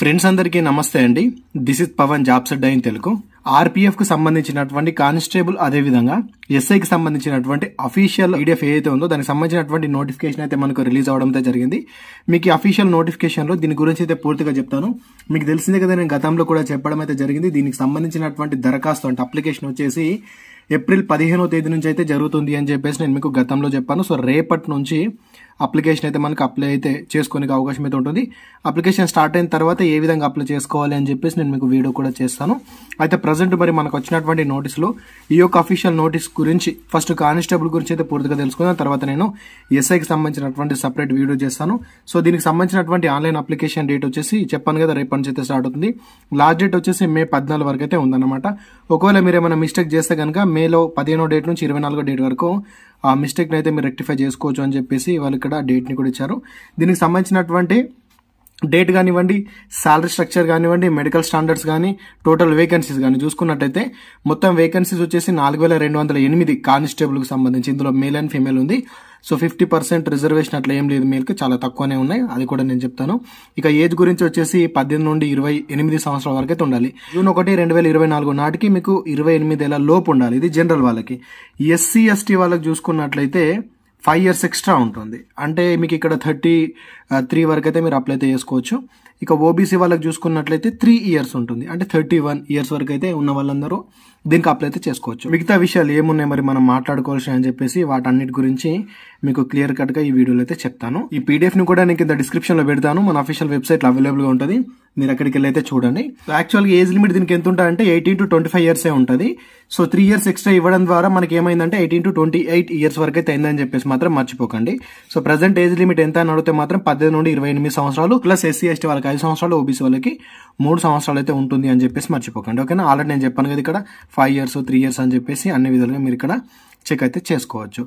friends అందరికీ నమస్తే అండి దిస్ ఇస్ పవన్ జాబ్స్ అడ్డా ఇన్ తెలుగు ఆర్పీఎఫ్ కు సంబంధించినటువంటి కానిస్టేబుల్ అదే విధంగా ఎస్ఐకి సంబంధించినటువంటి అఫీషియల్ ఈడిఎఫ్ e ఏదైతే ఉందో దానికి సంబంధించినటువంటి నోటిఫికేషన్ అయితే మనకు రిలీజ్ అవడం జరిగింది మీకు అఫీషియల్ లో దీని గురించి అయితే పూర్తిగా చెప్తాను మీకు తెలిసిందే కదా నేను గతంలో కూడా చెప్పడం అయితే జరిగింది దీనికి సంబంధించినటువంటి దరఖాస్తు అంటే అప్లికేషన్ వచ్చేసి ఏప్రిల్ పదిహేనో తేదీ నుంచి అయితే జరుగుతుంది అని చెప్పేసి నేను మీకు గతంలో చెప్పాను సో రేపటి నుంచి అప్లికేషన్ అయితే మనకు అప్లై అయితే చేసుకునే అవకాశం అయితే ఉంటుంది అప్లికేషన్ స్టార్ట్ అయిన తర్వాత ఏ విధంగా అప్లై చేసుకోవాలి అని చెప్పేసి నేను మీకు వీడియో కూడా చేస్తాను అయితే ప్రజెంట్ మరి మనకు వచ్చినటువంటి నోటీసులు ఈ యొక్క అఫీషియల్ నోటీస్ గురించి ఫస్ట్ కానిస్టేబుల్ గురించి అయితే పూర్తిగా తెలుసుకున్నాను తర్వాత నేను ఎస్ఐకి సంబంధించినటువంటి సపరేట్ వీడియో చేస్తాను సో దీనికి సంబంధించినటువంటి ఆన్లైన్ అప్లికేషన్ డేట్ వచ్చేసి చెప్పాను కదా రేపటి నుంచి అయితే స్టార్ట్ అవుతుంది లాస్ట్ డేట్ వచ్చేసి మే పద్నాలుగు వరకు అయితే ఉందన్నమాట ఒకవేళ మీరు ఏమైనా మిస్టేక్ చేస్తే కనుక మేలో పదిహేనో డేట్ నుంచి ఇరవై నాలుగో డేట్ వరకు ఆ మిస్టేక్ని అయితే మీరు రెక్టిఫై చేసుకోవచ్చు అని చెప్పేసి వాళ్ళు ఇక్కడ డేట్ని కూడా ఇచ్చారు దీనికి సంబంధించినటువంటి డేట్ కానివ్వండి శాలరీ స్ట్రక్చర్ కానివ్వండి మెడికల్ స్టాండర్డ్స్ కానీ టోటల్ వేకెన్సీస్ కానీ చూసుకున్నట్టయితే మొత్తం వేకెన్సీస్ వచ్చేసి నాలుగు వేల రెండు వందల ఎనిమిది కానిస్టేబుల్కి సంబంధించి ఇందులో మేల్ అండ్ ఫీమేల్ ఉంది సో ఫిఫ్టీ పర్సెంట్ రిజర్వేషన్ అట్లా ఏం లేదు మీకు చాలా తక్కువనే ఉన్నాయి అది కూడా నేను చెప్తాను ఇక ఏజ్ గురించి వచ్చేసి పద్దెనిమిది నుండి ఇరవై ఎనిమిది సంవత్సరాల వరకు అయితే ఉండాలి జూన్ ఒకటి రెండు వేల ఇరవై నాలుగు నాటికి మీకు ఇరవై ఏళ్ళ లోపు ఉండాలి ఇది జనరల్ వాళ్ళకి ఎస్సీ ఎస్టీ వాళ్ళకి చూసుకున్నట్లయితే ఫైవ్ ఇయర్స్ ఎక్స్ట్రా ఉంటుంది అంటే మీకు ఇక్కడ థర్టీ త్రీ వరకు అయితే మీరు అప్లై చేసుకోవచ్చు ఇక ఓబీసీ వాళ్ళకి చూసుకున్నట్లయితే త్రీ ఇయర్స్ ఉంటుంది అంటే థర్టీ వన్ ఇయర్స్ వరకు అయితే ఉన్న వాళ్ళందరూ దీనికి అప్లై అయితే చేసుకోవచ్చు మిగతా విషయాలు ఏమున్నాయి మరి మనం మాట్లాడుకోవాల్సి అని చెప్పేసి వాటన్నిటి గురించి మీకు క్లియర్ కట్గా ఈ వీడియోలో అయితే చెప్తాను ఈ పీడిఎఫ్ని కూడా నేను కింద డిస్క్రిప్షన్లో పెడతాను మన అఫీషియల్ వెబ్సైట్లో అవైలబుల్గా ఉంటుంది మీరు అక్కడికి వెళ్ళి అయితే చూడండి యాక్చువల్గా ఏజ్ లిమిట్ దీనికి ఎంత ఉంటుంది అంటే ఎయిటీన్ టు ట్వంటీ ఫైవ్ ఇయర్సే ఉంటుంది సో త్రీ ఇయర్స్ ఎక్స్ట్రా ఇవ్వడం ద్వారా మనకి ఏమైందంటే eighteen to twenty eight years వరకు అయితే అయిందని చెప్పేసి మాత్రం మర్చిపోకండి సో ప్రజెంట్ ఏజ్ లిమిట్ ఎంత అని అడిగితే మాత్రం పద్దెనిమిది నుండి ఇరవై ఎనిమిది సంవత్సరాలు ప్లస్ ఎస్సీ ఎస్టీ వాళ్ళకి ఐదు సంవత్సరాలు ఓబీసీ వాళ్ళకి మూడు సంవత్సరాలు అయితే ఉంటుంది అని చెప్పేసి మర్చిపోకండి ఓకేనా ఆల్రెడీ నేను చెప్పాను కదా ఇక్కడ ఫైవ్ ఇయర్స్ త్రీ ఇయర్స్ అని చెప్పేసి అన్ని విధాలుగా మీరు ఇక్కడ చెక్ అయితే చేసుకోవచ్చు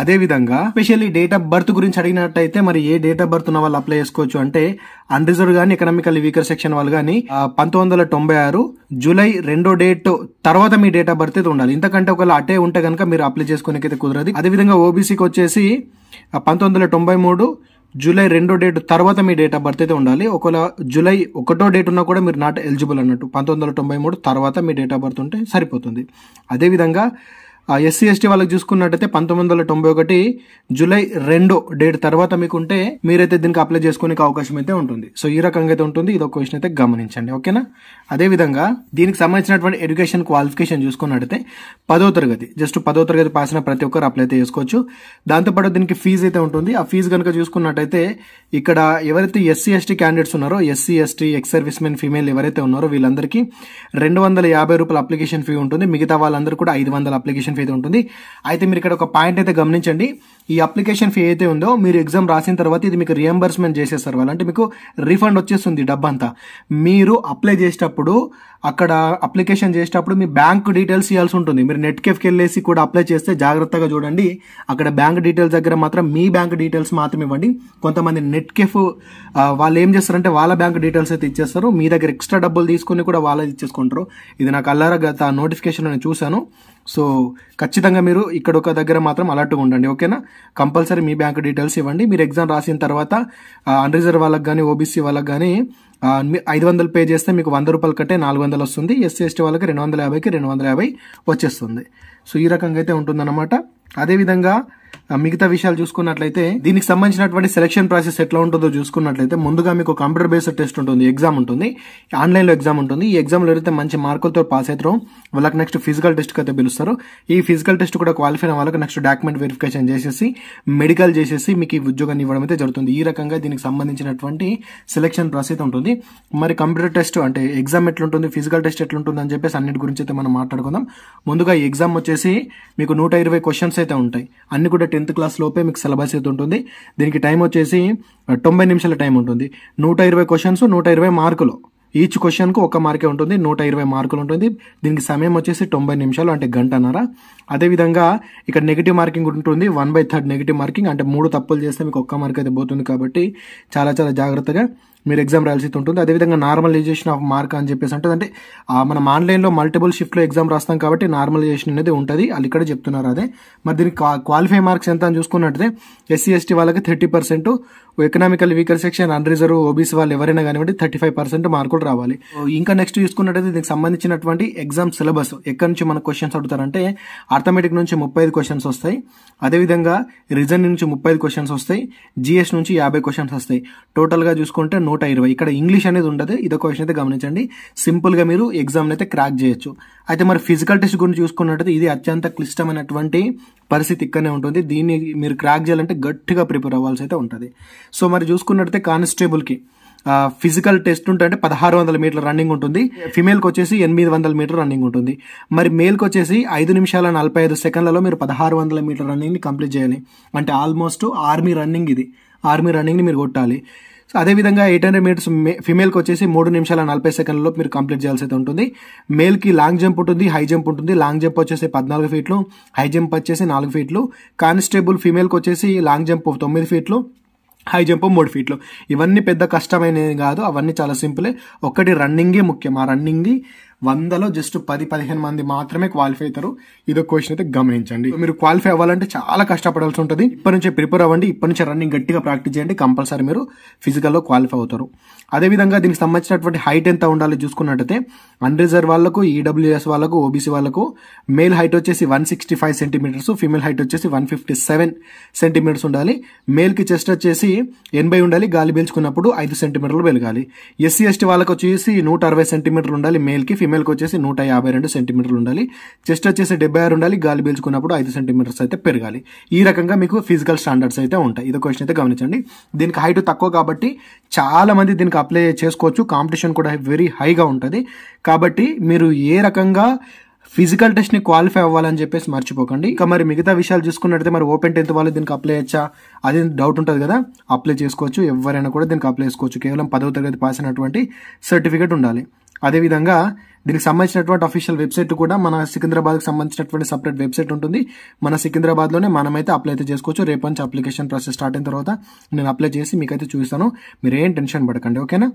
అదేవిధంగా స్పెషల్లీ డేట్ ఆఫ్ బర్త్ గురించి అడిగినట్టయితే మరి ఏ డేట్ ఆఫ్ బర్త్ ఉన్న వాళ్ళు అప్లై చేసుకోవచ్చు అంటే అన్రిజర్వ్ కానీ ఎకనామికల్ వీకర్ సెక్షన్ వాళ్ళు కానీ పంతొమ్మిది వందల తొంభై ఆరు జూలై రెండో డేట్ తర్వాత మీ డేట్ ఆఫ్ బర్త్ అయితే ఉండాలి ఇంతకంటే ఒకవేళ అటే ఉంటే కనుక మీరు అప్లై చేసుకోనికైతే కుదరదు అదేవిధంగా ఓబీసీకి వచ్చేసి పంతొమ్మిది వందల తొంభై మూడు జూలై రెండో డేట్ తర్వాత మీ డేట్ ఆఫ్ బర్త్ అయితే ఉండాలి ఒకవేళ జూలై ఒకటో డేట్ ఉన్నా కూడా మీరు నాట్ ఎలిజిబుల్ అన్నట్టు పంతొమ్మిది వందల తొంభై మూడు తర్వాత మీ డేట్ ఆఫ్ బర్త్ ఉంటే సరిపోతుంది అదేవిధంగా ఎస్సీ ఎస్టీ వాళ్ళకి చూసుకున్నట్టయితే పంతొమ్మిది వందల తొంభై ఒకటి జూలై రెండో డేట్ తర్వాత మీకు ఉంటే మీరైతే దీనికి అప్లై చేసుకునే అవకాశం అయితే ఉంటుంది సో ఈ రకంగా అయితే ఉంటుంది ఇది ఒక క్వశ్చన్ అయితే గమనించండి ఓకేనా అదేవిధంగా దీనికి సంబంధించినటువంటి ఎడ్యుకేషన్ క్వాలిఫికేషన్ చూసుకున్నట్టయితే పదో తరగతి జస్ట్ పదో తరగతి పాసిన ప్రతి ఒక్కరు అప్లై అయితే చేసుకోవచ్చు దాంతోపాటు దీనికి ఫీజు అయితే ఉంటుంది ఆ ఫీజు కనుక చూసుకున్నట్టయితే ఇక్కడ ఎవరైతే ఎస్సీ ఎస్టీ క్యాండిడేట్స్ ఉన్నారో SC ST ex servicemen female ఎవరైతే ఉన్నారో వీళ్ళందరికీ రెండు వందల యాభై రూపాయల అప్లికేషన్ ఫీ ఉంటుంది మిగతా వాళ్ళందరూ కూడా ఐదు వందల అప్లికేషన్ అయితే ఉంటుంది అయితే మీరు ఇక్కడ ఒక పాయింట్ అయితే గమనించండి ఈ అప్లికేషన్ ఫీ అయితే ఉందో మీరు ఎగ్జామ్ రాసిన తర్వాత ఇది మీకు రియంబర్స్మెంట్ చేసేస్తారు వాళ్ళు అంటే మీకు రిఫండ్ వచ్చేస్తుంది డబ్బంతా మీరు అప్లై చేసేటప్పుడు అక్కడ అప్లికేషన్ చేసేటప్పుడు మీ బ్యాంక్ డీటెయిల్స్ ఇవ్వాల్సి ఉంటుంది మీరు నెట్ కెఫ్కి వెళ్ళేసి కూడా అప్లై చేస్తే జాగ్రత్తగా చూడండి అక్కడ బ్యాంక్ డీటెయిల్స్ దగ్గర మాత్రం మీ బ్యాంక్ డీటెయిల్స్ మాత్రం ఇవ్వండి కొంతమంది నెట్ కెఫ్ వాళ్ళు ఏం చేస్తారంటే వాళ్ళ బ్యాంక్ డీటెయిల్స్ అయితే ఇచ్చేస్తారు మీ దగ్గర ఎక్స్ట్రా డబ్బులు తీసుకుని కూడా వాళ్ళే ఇచ్చేసుకుంటారు ఇది నాకు అల్లారా గత నోటిఫికేషన్ నేను చూశాను సో ఖచ్చితంగా మీరు ఇక్కడ ఒక దగ్గర మాత్రం అలర్ట్గా ఉండండి ఓకేనా కంపల్సరీ మీ బ్యాంక్ డీటెయిల్స్ ఇవ్వండి మీరు ఎగ్జామ్ రాసిన తర్వాత అన్రిజర్వ్ వాళ్ళకి కానీ ఓబీసీ వాళ్ళకి కానీ ఐదు వందలు పే చేస్తే మీకు వంద రూపాయలు కంటే నాలుగు వందలు వస్తుంది ఎస్సీ ఎస్టీ వాళ్ళకి రెండు వందల యాభైకి రెండు వందల యాభై వచ్చేస్తుంది సో ఈ రకంగా అయితే ఉంటుందన్నమాట అదేవిధంగా మిగతా విషయాలు చూసుకున్నట్లయితే దీనికి సంబంధించినటువంటి సెలక్షన్ ప్రాసెస్ ఎట్లా ఉంటుందో చూసుకున్నట్లయితే ముందుగా మీకు కంప్యూటర్ బేస్డ్ టెస్ట్ ఉంటుంది ఎగ్జామ్ ఉంటుంది ఆన్లైన్లో ఎగ్జామ్ ఉంటుంది ఈ ఎగ్జామ్లో ఎవరైతే మంచి మార్కులతో పాస్ అవుతారో వాళ్ళకి నెక్స్ట్ ఫిజికల్ టెస్ట్ అయితే పిలుస్తారు ఈ ఫిజికల్ టెస్ట్ కూడా క్వాలిఫై అయిన వాళ్ళకి నెక్స్ట్ డాక్యుమెంట్ వెరిఫికేషన్ చేసేసి మెడికల్ చేసేసి మీకు ఈ ఉద్యోగాన్ని ఇవ్వడం అయితే జరుగుతుంది ఈ రకంగా దీనికి సంబంధించినటువంటి సెలక్షన్ ప్రాసెస్ ఉంటుంది మరి కంప్యూటర్ టెస్ట్ అంటే ఎగ్జామ్ ఎట్లుంటుంది ఫిజికల్ టెస్ట్ ఎట్లుంటుంది అని చెప్పేసి అన్నిటి గురించి అయితే మనం మాట్లాడుకుందాం ముందుగా ఈ ఎగ్జామ్ వచ్చేసి మీకు నూట ఇరవై అయితే ఉంటాయి అన్ని కూడా కూడా టెన్త్ క్లాస్ లోపే మీకు సిలబస్ అయితే ఉంటుంది దీనికి టైం వచ్చేసి తొంభై నిమిషాల టైం ఉంటుంది నూట ఇరవై క్వశ్చన్స్ నూట ఇరవై మార్కులు ఈచ్ క్వశ్చన్కు ఒక మార్కే ఉంటుంది నూట ఇరవై మార్కులు ఉంటుంది దీనికి సమయం వచ్చేసి తొంభై నిమిషాలు అంటే గంటన్నర అదేవిధంగా ఇక్కడ నెగిటివ్ మార్కింగ్ ఉంటుంది one by third negative marking అంటే మూడు తప్పులు చేస్తే మీకు ఒక్క మార్క్ అయితే పోతుంది కాబట్టి చాలా చాలా జాగ్రత్తగా మీరు ఎగ్జామ్ రాయాల్సి ఉంటుంది అదేవిధంగా నార్మలైజేషన్ ఆఫ్ మార్క్ అని చెప్పేసి అంటే అంటే మనం ఆన్లైన్లో మల్టిపుల్ షిఫ్ట్లో ఎగ్జామ్ రాస్తాం కాబట్టి నార్మలైజేషన్ అనేది ఉంటుంది వాళ్ళు ఇక్కడ చెప్తున్నారు అదే మరి దీనికి క్వాలిఫై మార్క్స్ ఎంత అని చూసుకున్నట్టే ఎస్సీ ఎస్టీ వాళ్ళకి thirty percent economical weaker section unreserved OBC వాళ్ళు ఎవరైనా కానివ్వండి థర్టీ ఫైవ్ పర్సెంట్ మార్కులు రావాలి ఇంకా నెక్స్ట్ చూసుకున్నట్టయితే దీనికి సంబంధించినటువంటి ఎగ్జామ్ సిలబస్ ఎక్కడి నుంచి మన క్వశ్చన్స్ అడుగుతారంటే ఆర్థమెటిక్ నుంచి ముప్పై ఐదు క్వశ్చన్స్ వస్తాయి అదేవిధంగా రిజన్ నుంచి ముప్పై ఐదు క్వశ్చన్స్ వస్తాయి జిఎస్ నుంచి యాభై క్వశ్చన్స్ వస్తాయి టోటల్గా చూసుకుంటే నూట ఇరవై ఇక్కడ ఇంగ్లీష్ అనేది ఉండదు ఇదో క్వశ్చన్ అయితే గమనించండి సింపుల్గా మీరు ఎగ్జామ్ని అయితే క్రాక్ చేయొచ్చు అయితే మరి ఫిజికల్ టెస్ట్ గురించి చూసుకున్నట్టయితే ఇది అత్యంత క్లిష్టమైనటువంటి పరిస్థితి ఇక్కడనే ఉంటుంది దీన్ని మీరు క్రాక్ చేయాలంటే గట్టిగా ప్రిపేర్ అవ్వాల్సి అయితే ఉంటుంది సో మరి చూసుకున్నట్టయితే కానిస్టేబుల్కి ఫిజికల్ టెస్ట్ ఉంటే పదహారు వందల మీటర్ రన్నింగ్ ఉంటుంది ఫిమేల్కి వచ్చేసి ఎనిమిది వందల మీటర్ రన్నింగ్ ఉంటుంది మరి మేల్కి వచ్చేసి ఐదు నిమిషాల నలభై ఐదు సెకండ్లలో మీరు పదహారు వందల మీటర్ రన్నింగ్ని కంప్లీట్ చేయాలి అంటే ఆల్మోస్ట్ ఆర్మీ రన్నింగ్ ఇది ఆర్మీ రన్నింగ్ని మీరు కొట్టాలి సో అదేవిధంగా ఎయిట్ హండ్రెడ్ మీటర్స్ ఫిమేల్కి వచ్చేసి మూడు నిమిషాల నలభై సెకండ్లలో మీరు కంప్లీట్ చేయాల్సి అయితే ఉంటుంది మేల్కి లాంగ్ జంప్ ఉంటుంది హై జంప్ ఉంటుంది లాంగ్ జంప్ వచ్చేసి పద్నాలుగు ఫీట్లు హై జంప్ వచ్చేసి నాలుగు ఫీట్లు కానిస్టేబుల్ ఫిమేల్కి వచ్చేసి లాంగ్ జంప్ తొమ్మిది ఫీట్లు హై జంప్ మూడు ఫీట్లు ఇవన్నీ పెద్ద కష్టమైనవి కాదు అవన్నీ చాలా సింపులే ఒకటి రన్నింగే ముఖ్యం ఆ రన్నింగ్ వందలో జస్ట్ పది పదిహేను మంది మాత్రమే క్వాలిఫై అవుతారు ఇదో క్వశ్చన్ అయితే గమనించండి మీరు క్వాలిఫై అవ్వాలంటే చాలా కష్టపడాల్సి ఉంటుంది ఇప్పటి నుంచే ప్రిపేర్ అవ్వండి ఇప్పటి నుంచే రన్నింగ్ గట్టిగా ప్రాక్టీస్ చేయండి కంపల్సరీ మీరు ఫిజికల్లో క్వాలిఫై అవుతారు అదేవిధంగా దీనికి సంబంధించినటువంటి హైట్ ఎంత ఉండాలి చూసుకున్నట్టయితే అన్రిజర్వ్ వాళ్ళకు ఈడబ్ల్యూఎస్ వాళ్ళకు ఓబీసీ వాళ్ళకు మేల్ హైట్ వచ్చేసి one sixty five centimetres female height వచ్చేసి వన్ ఫిఫ్టీ సెవెన్ సెంటీమీటర్స్ ఉండాలి మేల్కి చెస్ట్ వచ్చేసి ఎనభై ఉండాలి గాలి పీల్చుకున్నప్పుడు ఐదు సెంటీమీటర్లు వెలగాలి ఎస్సీ ఎస్టీ వాళ్ళకి వచ్చేసి నూట అరవై సెంటీమీటర్లు ఉండాలి మేల్కి ఫీమేల్ ఫీమేల్కి వచ్చేసి నూట యాభై రెండు సెంటీమీటర్లు ఉండాలి చెస్ట్ వచ్చేసి డెబ్బై ఆరు ఉండాలి గాలి పీల్చుకున్నప్పుడు ఐదు సెంటీమీటర్స్ అయితే పెరగాలి ఈ రకంగా మీకు ఫిజికల్ స్టాండర్డ్స్ అయితే ఉంటాయి ఇది క్వశ్చన్ అయితే గమనించండి దీనికి హైట్ తక్కువ కాబట్టి చాలా మంది దీనికి అప్లై చేసుకోవచ్చు కాంపిటీషన్ కూడా వెరీ హైగా ఉంటుంది కాబట్టి మీరు ఏ రకంగా ఫిజికల్ టెస్ట్ని క్వాలిఫై అవ్వాలని చెప్పేసి మర్చిపోకండి ఇంకా మరి మిగతా విషయాలు చూసుకున్నట్టయితే మరి ఓపెన్ టెన్త్ వాళ్ళు దీనికి అప్లై చేయొచ్చా అది డౌట్ ఉంటుంది కదా అప్లై చేసుకోవచ్చు ఎవరైనా కూడా దీనికి అప్లై చేసుకోవచ్చు కేవలం పదవ తరగతి పాస్ అయినటువంటి సర్టిఫికేట్ ఉండాలి అదేవిధంగా దీనికి సంబంధించినటువంటి అఫీషియల్ వెబ్సైట్ కూడా మన సికింద్రాబాద్కి సంబంధించినటువంటి సపరేట్ వెబ్సైట్ ఉంటుంది మన సికింద్రాబాద్లోనే మనమైతే అప్లై అయితే చేసుకోవచ్చు రేపు నుంచి అప్లికేషన్ ప్రాసెస్ స్టార్ట్ అయిన తర్వాత నేను అప్లై చేసి మీకైతే చూస్తాను మీరు ఏం టెన్షన్ పడకండి ఓకేనా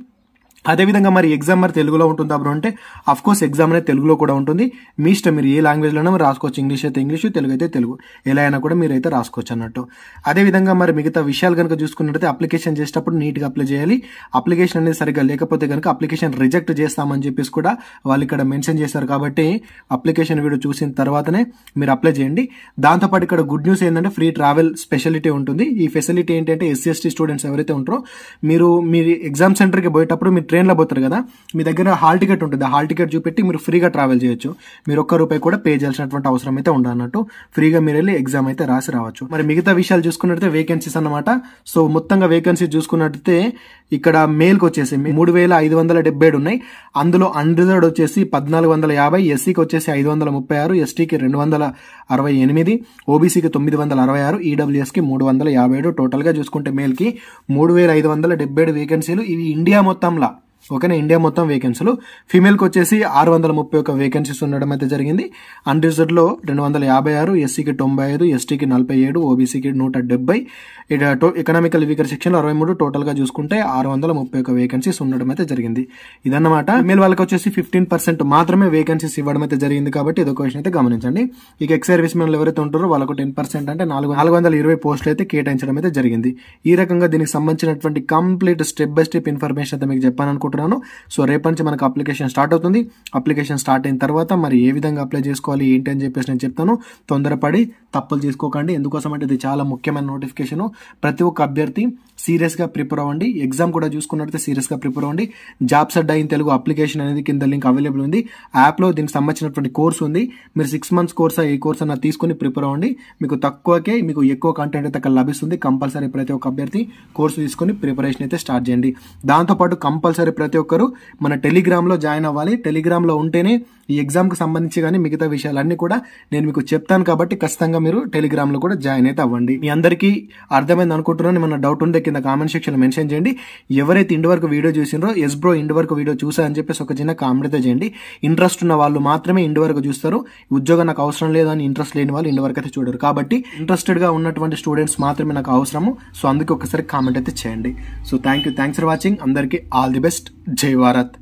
అదేవిధంగా మరి ఎగ్జామ్ మరి తెలుగులో ఉంటుందా బ్రో అంటే అఫ్ కోర్స్ ఎగ్జామ్ అనేది తెలుగులో కూడా ఉంటుంది మీ ఇష్టం మీరు ఏ లాంగ్వేజ్లోనో రాసుకోవచ్చు ఇంగ్లీష్ అయితే ఇంగ్లీషు తెలుగు అయితే తెలుగు ఎలా అయినా కూడా మీరు అయితే రాసుకోవచ్చు అన్నట్టు అదేవిధంగా మరి మిగతా విషయాలు కనుక చూసుకున్నట్టయితే అప్లికేషన్ చేసేటప్పుడు నీట్గా అప్లై చేయాలి అప్లికేషన్ అనేది సరిగ్గా లేకపోతే కనుక అప్లికేషన్ రిజెక్ట్ చేస్తామని చెప్పేసి కూడా వాళ్ళు ఇక్కడ మెన్షన్ చేశారు కాబట్టి అప్లికేషన్ వీడియో చూసిన తర్వాతనే మీరు అప్లై చేయండి దాంతోపాటు ఇక్కడ గుడ్ న్యూస్ ఏంటంటే ఫ్రీ ట్రావెల్ స్పెషాలిటీ ఉంటుంది ఈ ఫెసిలిటీ ఏంటంటే ఎస్సీ ఎస్టీ స్టూడెంట్స్ ఎవరైతే ఉంటారో మీరు మీ ఎగ్జామ్ సెంటర్కి పోయేటప్పుడు మీరు ట్రైన్లో పోతారు కదా మీ దగ్గర హాల్ టికెట్ ఉంటుంది హాల్ టికెట్ చూపెట్టి మీరు ఫ్రీగా ట్రావెల్ చేయొచ్చు మీరు ఒక్క రూపాయి కూడా పే చేయాల్సినటువంటి అవసరం అయితే ఉండాలన్నట్టు ఫ్రీగా మీరు వెళ్ళి ఎగ్జామ్ అయితే రాసి రావచ్చు మరి మిగతా విషయాలు చూసుకున్నట్టు వేకెన్సీస్ అనమాట సో మొత్తంగా వేకెన్సీ చూసుకున్నట్టయితే ఇక్కడ మేల్కి వచ్చేసి మూడు వేల ఐదు వందల డెబ్బై ఏడు ఉన్నాయి అందులో అన్రిజర్వ్డ్ వచ్చేసి పద్నాలుగు వందల యాభై ఎస్సీకి వచ్చేసి ఐదు వందల ముప్పై ఆరు ఎస్టీకి రెండు వందల అరవై ఎనిమిది ఓబీసీకి తొమ్మిది వందల అరవై ఆరు ఈడబ్ల్యూఎస్కి e మూడు వందల యాభై ఏడు టోటల్గా చూసుకుంటే మేల్కి మూడు వేల ఐదు వందల డెబ్బై ఏడు వేకెన్సీలు ఇవి ఇండియా మొత్తంలో ఓకేనా ఇండియా మొత్తం వేకెన్సీలు ఫీమేల్కి వచ్చేసి ఆరు వందల ముప్పై ఒక వేకెన్సీస్ ఉండడం అయితే జరిగింది అన్రిజర్వ్డ్లో రెండు వందల యాభై ఆరు ఎస్సీకి తొంభై ఐదు ఎస్టీకి నలభై ఏడు ఓబీసీకి నూట డెబ్బై ఎకనామికల్ వీకర్ సెక్షన్లో అరవై మూడు టోటల్గా చూసుకుంటే ఆరు వందల ముప్పై ఒక వేకెన్సీస్ ఉండడం అయితే జరిగింది ఇదన్నమాట మేల్ వాళ్ళకి వచ్చేసి ఫిఫ్టీన్ పర్సెంట్ మాత్రమే వేకెన్సీస్ ఇవ్వడం అయితే జరిగింది కాబట్టి ఇదొక విషయం అయితే గమనించండి ఇక ఎక్స్ సర్వీస్ మెన్లు ఎవరైతే ఉంటారో వాళ్ళకు టెన్ పర్సెంట్ అంటే నాలుగు నాలుగు వందల ఇరవై పోస్టులు అయితే కేటాయించడం అయితే జరిగింది ఈ రకంగా దీనికి సంబంధించినటువంటి complete step by step information అయితే మీకు చెప్పాను అనుకుంటున్నాను సో రేపటి నుంచి మనకు అప్లికేషన్ స్టార్ట్ అవుతుంది అప్లికేషన్ స్టార్ట్ అయిన తర్వాత మరి ఏ విధంగా అప్లై చేసుకోవాలి ఏంటి అని చెప్పేసి నేను చెప్తాను తొందరపడి తప్పులు చేసుకోకండి ఎందుకోసం అంటే ఇది చాలా ముఖ్యమైన నోటిఫికేషన్ ప్రతి ఒక్క అభ్యర్థి సీరియస్గా ప్రిపేర్ అవ్వండి ఎగ్జామ్ కూడా సీరియస్ సీరియస్గా ప్రిపేర్ అవ్వండి జాబ్ సెడ్ అయిన తెలుగు అప్లికేషన్ అనేది కింద లింక్ అవైలబుల్ ఉంది యాప్లో దీనికి సంబంధించినటువంటి కోర్స్ ఉంది మీరు సిక్స్ మంత్స్ కోర్స్ ఏ కోర్స్ అన్న తీసుకుని ప్రిపేర్ అవ్వండి మీకు తక్కువకే మీకు ఎక్కువ కంటెంట్ అయితే లభిస్తుంది కంపల్సరీ ప్రతి ఒక్క అభ్యర్థి కోర్సు తీసుకొని ప్రిపరేషన్ అయితే స్టార్ట్ చేయండి దాంతోపాటు కంపల్సరీ ప్రతి ఒక్కరూ మన టెలిగ్రామ్లో జాయిన్ అవ్వాలి టెలిగ్రామ్లో ఉంటేనే ఈ ఎగ్జామ్కి సంబంధించి కానీ మిగతా విషయాలన్నీ కూడా నేను మీకు చెప్తాను కాబట్టి ఖచ్చితంగా మీరు టెలిగ్రామ్లో కూడా జాయిన్ అయితే అవ్వండి మీ అందరికీ అర్థమైంది అనుకుంటున్నాను మన డౌట్ ఉందే కింద కామెంట్ సెక్షన్లో మెన్షన్ చేయండి ఎవరైతే ఇంటి వరకు వీడియో చూసినారో ఎస్ బ్రో ఇంటి వరకు వీడియో చూసా అని చెప్పేసి ఒక చిన్న కామెంట్ అయితే చేయండి ఇంట్రెస్ట్ ఉన్న వాళ్ళు మాత్రమే ఇంటి వరకు చూస్తారు ఉద్యోగం నాకు అవసరం లేదని ఇంట్రెస్ట్ లేని వాళ్ళు ఇంటి వరకు అయితే చూడరు కాబట్టి ఇంట్రెస్టెడ్గా ఉన్నటువంటి స్టూడెంట్స్ మాత్రమే నాకు అవసరము సో అందుకే ఒకసారి కామెంట్ అయితే చేయండి so thank you thanks for watching అందరికీ ఆల్ ది బెస్ట్ जय भारत